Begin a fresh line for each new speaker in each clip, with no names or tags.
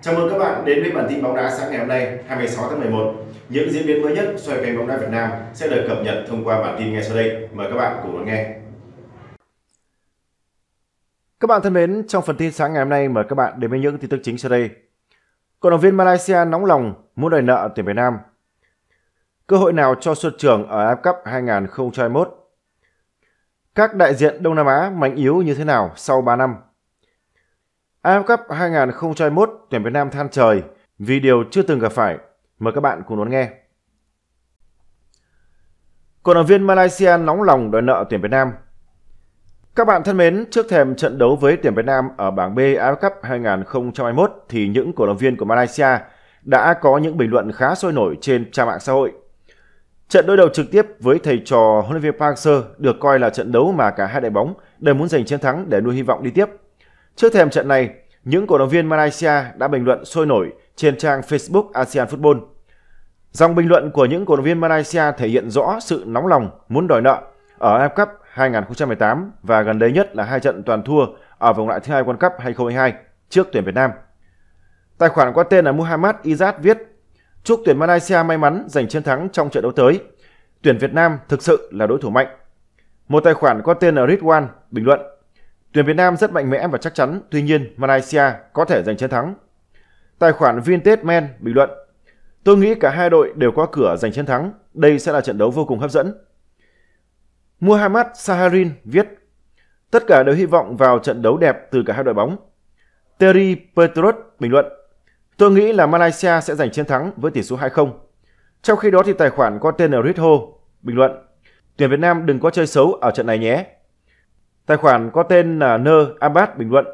Chào mừng các bạn đến với bản tin bóng đá sáng ngày hôm nay 26 tháng 11. Những diễn biến mới nhất xoay quanh bóng đá Việt Nam sẽ được cập nhật thông qua bản tin ngay sau đây. Mời các bạn cùng lắng nghe. Các bạn thân mến, trong phần tin sáng ngày hôm nay mời các bạn đến với những tin tức chính sau đây. Cộng đồng viên Malaysia nóng lòng muốn đòi nợ tiền Việt Nam. Cơ hội nào cho xuất trường ở AF Cup 2021? Các đại diện Đông Nam Á mạnh yếu như thế nào sau 3 năm AFF Cup 2021 tuyển Việt Nam than trời vì điều chưa từng gặp phải. Mời các bạn cùng đón nghe. Cổ động viên Malaysia nóng lòng đòi nợ tuyển Việt Nam. Các bạn thân mến, trước thềm trận đấu với tuyển Việt Nam ở bảng B AFF Cup 2021 thì những cổ động viên của Malaysia đã có những bình luận khá sôi nổi trên trang mạng xã hội. Trận đối đầu trực tiếp với thầy trò huấn luyện viên Park Seo được coi là trận đấu mà cả hai đội bóng đều muốn giành chiến thắng để nuôi hy vọng đi tiếp. Trước thềm trận này, những cổ động viên Malaysia đã bình luận sôi nổi trên trang Facebook ASEAN Football. Dòng bình luận của những cổ động viên Malaysia thể hiện rõ sự nóng lòng muốn đòi nợ ở AFF Cup 2018 và gần đây nhất là hai trận toàn thua ở vòng loại thứ hai World Cup 2022 trước tuyển Việt Nam. Tài khoản có tên là Muhammad Izat viết: "Chúc tuyển Malaysia may mắn giành chiến thắng trong trận đấu tới. Tuyển Việt Nam thực sự là đối thủ mạnh." Một tài khoản có tên là Ridwan bình luận: Tuyển Việt Nam rất mạnh mẽ và chắc chắn, tuy nhiên Malaysia có thể giành chiến thắng. Tài khoản Vintage Men bình luận Tôi nghĩ cả hai đội đều có cửa giành chiến thắng, đây sẽ là trận đấu vô cùng hấp dẫn. Muhammad Saharin viết Tất cả đều hy vọng vào trận đấu đẹp từ cả hai đội bóng. Terry Petrus bình luận Tôi nghĩ là Malaysia sẽ giành chiến thắng với tỷ số 2-0. Trong khi đó thì tài khoản có tên là Ritho bình luận Tuyển Việt Nam đừng có chơi xấu ở trận này nhé. Tài khoản có tên là Nơ Abbas bình luận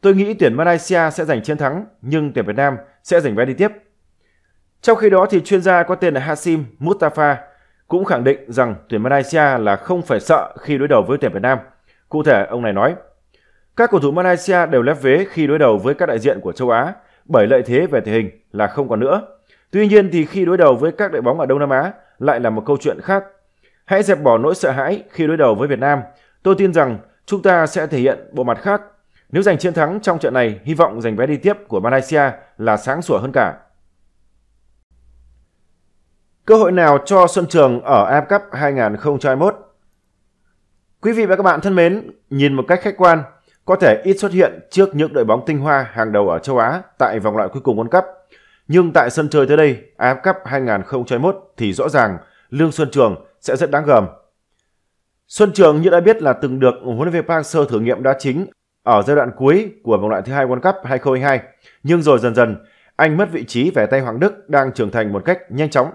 Tôi nghĩ tuyển Malaysia sẽ giành chiến thắng nhưng tuyển Việt Nam sẽ giành vé đi tiếp. Trong khi đó thì chuyên gia có tên là Hasim Mustafa cũng khẳng định rằng tuyển Malaysia là không phải sợ khi đối đầu với tuyển Việt Nam. Cụ thể ông này nói các cầu thủ Malaysia đều lép vế khi đối đầu với các đại diện của châu Á bởi lợi thế về thể hình là không còn nữa. Tuy nhiên thì khi đối đầu với các đội bóng ở Đông Nam Á lại là một câu chuyện khác. Hãy dẹp bỏ nỗi sợ hãi khi đối đầu với Việt Nam. Tôi tin rằng chúng ta sẽ thể hiện bộ mặt khác. Nếu giành chiến thắng trong trận này, hy vọng giành vé đi tiếp của Malaysia là sáng sủa hơn cả. Cơ hội nào cho Xuân Trường ở AF Cup 2021? Quý vị và các bạn thân mến, nhìn một cách khách quan, có thể ít xuất hiện trước những đội bóng tinh hoa hàng đầu ở châu Á tại vòng loại cuối cùng World Cup. Nhưng tại sân chơi tới đây, AF Cup 2021 thì rõ ràng Lương Xuân Trường sẽ rất đáng gờm Xuân Trường như đã biết là từng được huấn luyện viên Park Hang-seo thử nghiệm đá chính ở giai đoạn cuối của vòng loại thứ hai World Cup 2022, nhưng rồi dần dần anh mất vị trí về tay Hoàng Đức đang trưởng thành một cách nhanh chóng.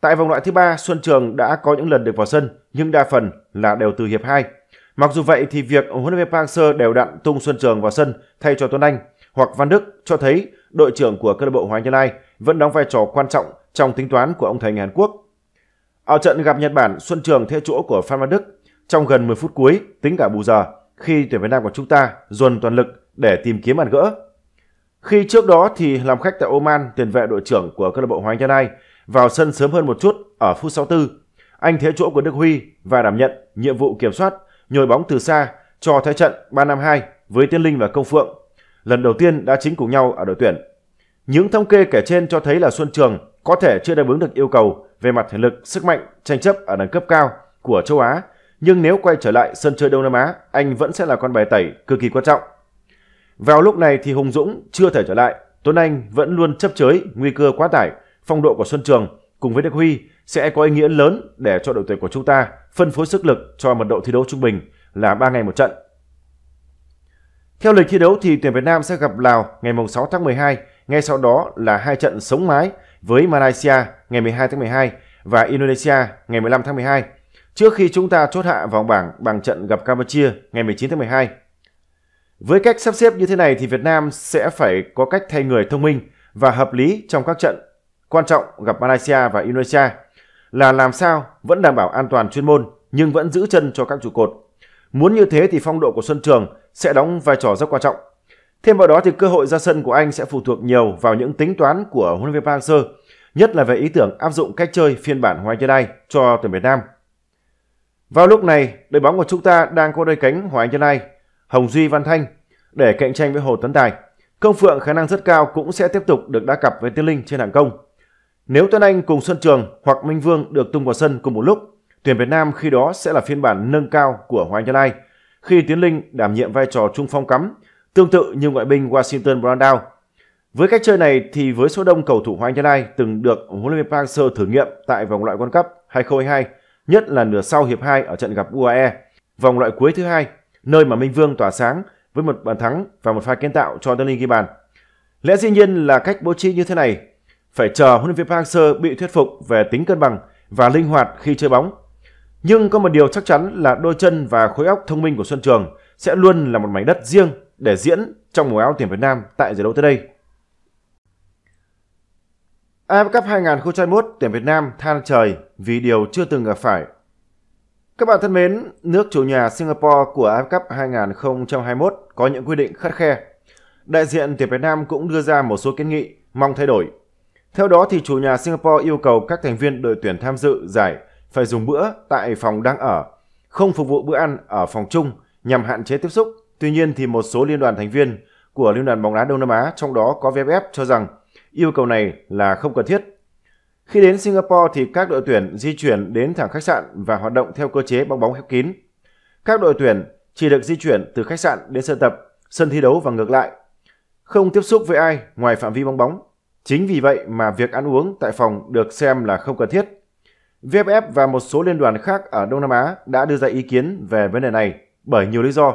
Tại vòng loại thứ ba, Xuân Trường đã có những lần được vào sân nhưng đa phần là đều từ hiệp 2. Mặc dù vậy thì việc huấn luyện viên Park Hang-seo đều đặn tung Xuân Trường vào sân thay cho Tuấn Anh hoặc Văn Đức cho thấy đội trưởng của câu lạc bộ Hoàng Nhân Lai vẫn đóng vai trò quan trọng trong tính toán của ông thầy người Hàn Quốc. Ở trận gặp Nhật Bản, Xuân Trường theo chỗ của Phan Văn Đức trong gần 10 phút cuối, tính cả bù giờ, khi tuyển Việt Nam của chúng ta dồn toàn lực để tìm kiếm bàn gỡ. Khi trước đó thì làm khách tại Oman, tiền vệ đội trưởng của câu lạc bộ Hoàng Gia Lai vào sân sớm hơn một chút ở phút 64, anh thế chỗ của Đức Huy và đảm nhận nhiệm vụ kiểm soát nhồi bóng từ xa cho thế trận 352 với Tiên Linh và Công Phượng. Lần đầu tiên đã chính cùng nhau ở đội tuyển. Những thống kê kể trên cho thấy là Xuân Trường có thể chưa đáp ứng được yêu cầu về mặt thể lực, sức mạnh, tranh chấp ở đẳng cấp cao của châu Á nhưng nếu quay trở lại sân chơi Đông Nam Á, anh vẫn sẽ là con bài tẩy cực kỳ quan trọng. Vào lúc này thì Hùng Dũng chưa thể trở lại, Tuấn Anh vẫn luôn chấp chới nguy cơ quá tải, phong độ của Xuân Trường cùng với Đức Huy sẽ có ý nghĩa lớn để cho đội tuyển của chúng ta phân phối sức lực cho mật độ thi đấu trung bình là 3 ngày một trận. Theo lịch thi đấu thì tuyển Việt Nam sẽ gặp Lào ngày 6 tháng 12, ngay sau đó là hai trận sống mái với Malaysia ngày 12 tháng 12 và Indonesia ngày 15 tháng 12 trước khi chúng ta chốt hạ vòng bảng bằng trận gặp Campuchia ngày 19 tháng 12. Với cách sắp xếp như thế này thì Việt Nam sẽ phải có cách thay người thông minh và hợp lý trong các trận quan trọng gặp Malaysia và Indonesia là làm sao vẫn đảm bảo an toàn chuyên môn nhưng vẫn giữ chân cho các trụ cột. Muốn như thế thì phong độ của Xuân Trường sẽ đóng vai trò rất quan trọng. Thêm vào đó thì cơ hội ra sân của anh sẽ phụ thuộc nhiều vào những tính toán của huấn luyện viên Park Hang-seo, nhất là về ý tưởng áp dụng cách chơi phiên bản Hoàng Jedi cho tuyển Việt Nam. Vào lúc này, đội bóng của chúng ta đang có đôi cánh Hoàng Anh Trân Ai, Hồng Duy Văn Thanh để cạnh tranh với Hồ Tuấn Tài. Công Phượng khả năng rất cao cũng sẽ tiếp tục được đá cặp với Tiến Linh trên hàng công. Nếu Tuấn Anh cùng Xuân Trường hoặc Minh Vương được tung vào sân cùng một lúc, tuyển Việt Nam khi đó sẽ là phiên bản nâng cao của Hoàng Nhân Lai khi Tiến Linh đảm nhiệm vai trò trung phong cắm, tương tự như ngoại binh Washington Brandao. Với cách chơi này thì với số đông cầu thủ Hoàng Nhân Lai từng được huấn luyện viên Park Seo thử nghiệm tại vòng loại World Cup 2022 nhất là nửa sau hiệp 2 ở trận gặp UAE. Vòng loại cuối thứ hai, nơi mà Minh Vương tỏa sáng với một bàn thắng và một pha kiến tạo cho Sterling ghi bàn. Lẽ dĩ nhiên là cách bố trí như thế này phải chờ huấn luyện viên Park Hang-seo bị thuyết phục về tính cân bằng và linh hoạt khi chơi bóng. Nhưng có một điều chắc chắn là đôi chân và khối óc thông minh của Xuân Trường sẽ luôn là một mảnh đất riêng để diễn trong màu áo tuyển Việt Nam tại giải đấu tới đây. AFF Cup 2021 tuyển Việt Nam than trời vì điều chưa từng gặp phải. Các bạn thân mến, nước chủ nhà Singapore của AFF Cup 2021 có những quy định khắt khe. Đại diện tuyển Việt Nam cũng đưa ra một số kiến nghị mong thay đổi. Theo đó thì chủ nhà Singapore yêu cầu các thành viên đội tuyển tham dự giải phải dùng bữa tại phòng đang ở, không phục vụ bữa ăn ở phòng chung nhằm hạn chế tiếp xúc. Tuy nhiên thì một số liên đoàn thành viên của Liên đoàn bóng đá Đông Nam Á trong đó có VFF cho rằng Yêu cầu này là không cần thiết. Khi đến Singapore thì các đội tuyển di chuyển đến thẳng khách sạn và hoạt động theo cơ chế bóng bóng khép kín. Các đội tuyển chỉ được di chuyển từ khách sạn đến sân tập, sân thi đấu và ngược lại. Không tiếp xúc với ai ngoài phạm vi bóng bóng. Chính vì vậy mà việc ăn uống tại phòng được xem là không cần thiết. VFF và một số liên đoàn khác ở Đông Nam Á đã đưa ra ý kiến về vấn đề này bởi nhiều lý do.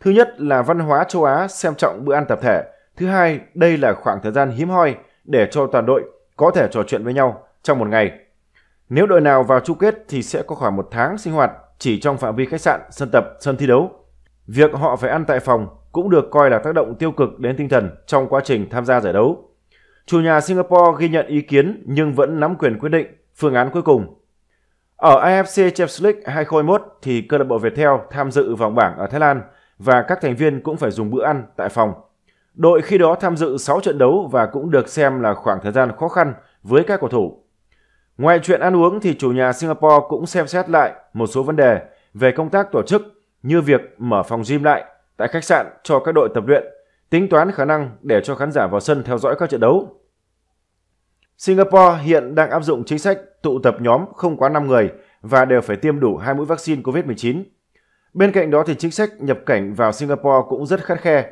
Thứ nhất là văn hóa châu Á xem trọng bữa ăn tập thể Thứ hai, đây là khoảng thời gian hiếm hoi để cho toàn đội có thể trò chuyện với nhau trong một ngày. Nếu đội nào vào chung kết thì sẽ có khoảng một tháng sinh hoạt chỉ trong phạm vi khách sạn, sân tập, sân thi đấu. Việc họ phải ăn tại phòng cũng được coi là tác động tiêu cực đến tinh thần trong quá trình tham gia giải đấu. Chủ nhà Singapore ghi nhận ý kiến nhưng vẫn nắm quyền quyết định phương án cuối cùng. Ở AFC Champions League 2021 thì câu lạc bộ Viettel tham dự vòng bảng ở Thái Lan và các thành viên cũng phải dùng bữa ăn tại phòng Đội khi đó tham dự 6 trận đấu và cũng được xem là khoảng thời gian khó khăn với các cầu thủ. Ngoài chuyện ăn uống thì chủ nhà Singapore cũng xem xét lại một số vấn đề về công tác tổ chức như việc mở phòng gym lại tại khách sạn cho các đội tập luyện, tính toán khả năng để cho khán giả vào sân theo dõi các trận đấu. Singapore hiện đang áp dụng chính sách tụ tập nhóm không quá 5 người và đều phải tiêm đủ hai mũi vaccine COVID-19. Bên cạnh đó thì chính sách nhập cảnh vào Singapore cũng rất khắt khe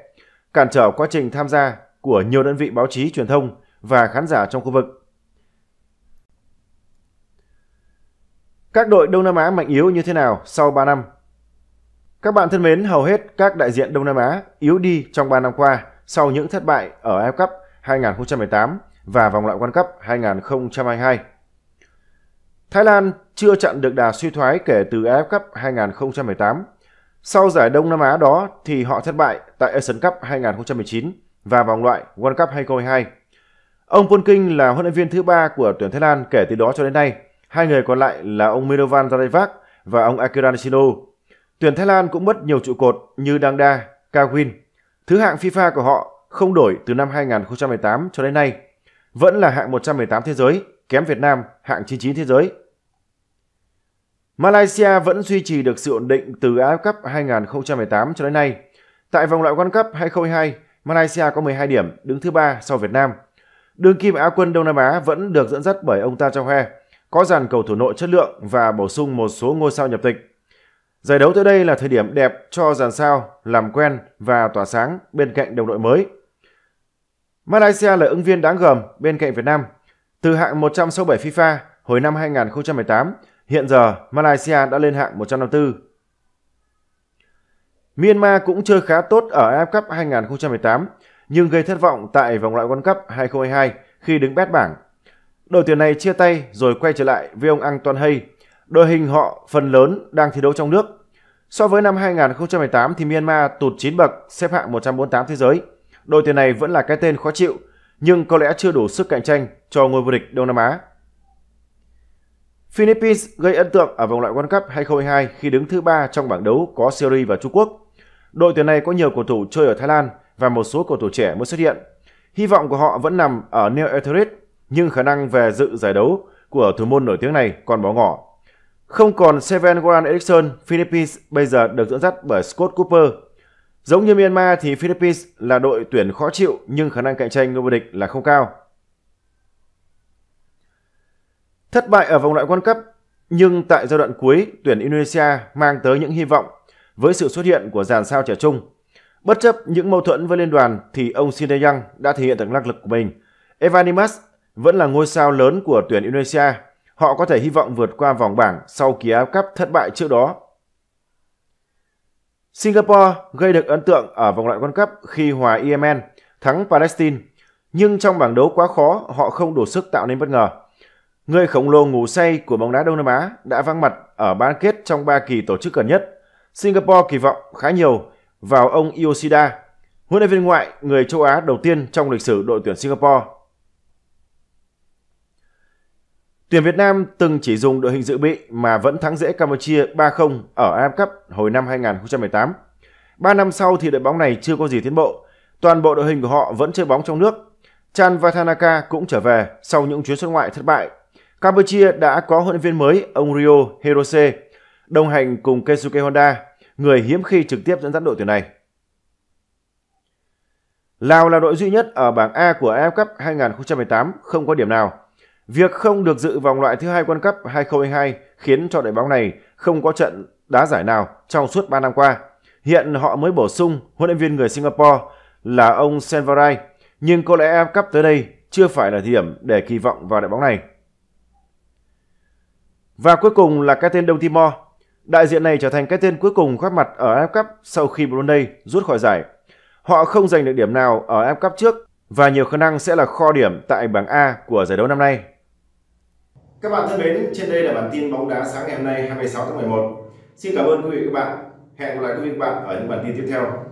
cản trở quá trình tham gia của nhiều đơn vị báo chí truyền thông và khán giả trong khu vực. Các đội Đông Nam Á mạnh yếu như thế nào sau 3 năm? Các bạn thân mến, hầu hết các đại diện Đông Nam Á yếu đi trong 3 năm qua sau những thất bại ở AF Cup 2018 và vòng loại World Cup 2022. Thái Lan chưa chặn được đà suy thoái kể từ AF Cup 2018 sau giải Đông Nam Á đó thì họ thất bại tại Asian Cup 2019 và vòng loại World Cup 2022. Ông Pon King là huấn luyện viên thứ ba của tuyển Thái Lan kể từ đó cho đến nay. Hai người còn lại là ông Mirovan Radevac và ông Akira Nishino. Tuyển Thái Lan cũng mất nhiều trụ cột như Dangda, Kawin. Thứ hạng FIFA của họ không đổi từ năm 2018 cho đến nay. Vẫn là hạng 118 thế giới, kém Việt Nam hạng 99 thế giới Malaysia vẫn duy trì được sự ổn định từ AF Cup 2018 cho đến nay. Tại vòng loại World Cup 2022, Malaysia có 12 điểm, đứng thứ ba sau Việt Nam. Đương kim Á quân Đông Nam Á vẫn được dẫn dắt bởi ông Ta Chao He, có dàn cầu thủ nội chất lượng và bổ sung một số ngôi sao nhập tịch. Giải đấu tới đây là thời điểm đẹp cho dàn sao làm quen và tỏa sáng bên cạnh đồng đội mới. Malaysia là ứng viên đáng gờm bên cạnh Việt Nam. Từ hạng 167 FIFA hồi năm 2018, Hiện giờ, Malaysia đã lên hạng 154. Myanmar cũng chơi khá tốt ở AF Cup 2018, nhưng gây thất vọng tại vòng loại World Cup 2022 khi đứng bét bảng. Đội tuyển này chia tay rồi quay trở lại với ông Ang Toan Hay. Đội hình họ phần lớn đang thi đấu trong nước. So với năm 2018 thì Myanmar tụt 9 bậc, xếp hạng 148 thế giới. Đội tuyển này vẫn là cái tên khó chịu, nhưng có lẽ chưa đủ sức cạnh tranh cho ngôi vô địch Đông Nam Á. Philippines gây ấn tượng ở vòng loại World Cup 2022 khi đứng thứ ba trong bảng đấu có Syria và Trung Quốc. Đội tuyển này có nhiều cầu thủ chơi ở Thái Lan và một số cầu thủ trẻ mới xuất hiện. Hy vọng của họ vẫn nằm ở Neil Etheridge, nhưng khả năng về dự giải đấu của thủ môn nổi tiếng này còn bỏ ngỏ. Không còn Seven Goran Eriksson, Philippines bây giờ được dẫn dắt bởi Scott Cooper. Giống như Myanmar thì Philippines là đội tuyển khó chịu nhưng khả năng cạnh tranh ngôi vô địch là không cao. Thất bại ở vòng loại World Cup nhưng tại giai đoạn cuối tuyển Indonesia mang tới những hy vọng với sự xuất hiện của dàn sao trẻ trung. Bất chấp những mâu thuẫn với liên đoàn thì ông Sinteyang đã thể hiện được năng lực của mình. Evan Dimas vẫn là ngôi sao lớn của tuyển Indonesia. Họ có thể hy vọng vượt qua vòng bảng sau kỳ áp cấp thất bại trước đó. Singapore gây được ấn tượng ở vòng loại World Cup khi hòa Yemen thắng Palestine, nhưng trong bảng đấu quá khó họ không đủ sức tạo nên bất ngờ. Người khổng lồ ngủ say của bóng đá Đông Nam Á đã vắng mặt ở bán kết trong 3 kỳ tổ chức gần nhất. Singapore kỳ vọng khá nhiều vào ông Yoshida, huấn luyện viên ngoại người châu Á đầu tiên trong lịch sử đội tuyển Singapore. Tuyển Việt Nam từng chỉ dùng đội hình dự bị mà vẫn thắng dễ Campuchia 3-0 ở AFF Cup hồi năm 2018. 3 năm sau thì đội bóng này chưa có gì tiến bộ. Toàn bộ đội hình của họ vẫn chơi bóng trong nước. Chan Vatanaka cũng trở về sau những chuyến xuất ngoại thất bại Campuchia đã có huấn luyện viên mới ông Rio Herose, đồng hành cùng Keisuke Honda, người hiếm khi trực tiếp dẫn dắt đội tuyển này. Lào là đội duy nhất ở bảng A của AFF Cup 2018 không có điểm nào. Việc không được dự vòng loại thứ hai World Cup 2022 khiến cho đội bóng này không có trận đá giải nào trong suốt 3 năm qua. Hiện họ mới bổ sung huấn luyện viên người Singapore là ông Senvarai, nhưng có lẽ AFF Cup tới đây chưa phải là thời điểm để kỳ vọng vào đội bóng này. Và cuối cùng là cái tên Đông Timor. Đại diện này trở thành cái tên cuối cùng góp mặt ở AF Cup sau khi Brunei rút khỏi giải. Họ không giành được điểm nào ở AF Cup trước và nhiều khả năng sẽ là kho điểm tại bảng A của giải đấu năm nay. Các bạn thân mến, trên đây là bản tin bóng đá sáng ngày hôm nay 26 tháng 11. Xin cảm ơn quý vị các bạn. Hẹn gặp lại quý vị các bạn ở những bản tin tiếp theo.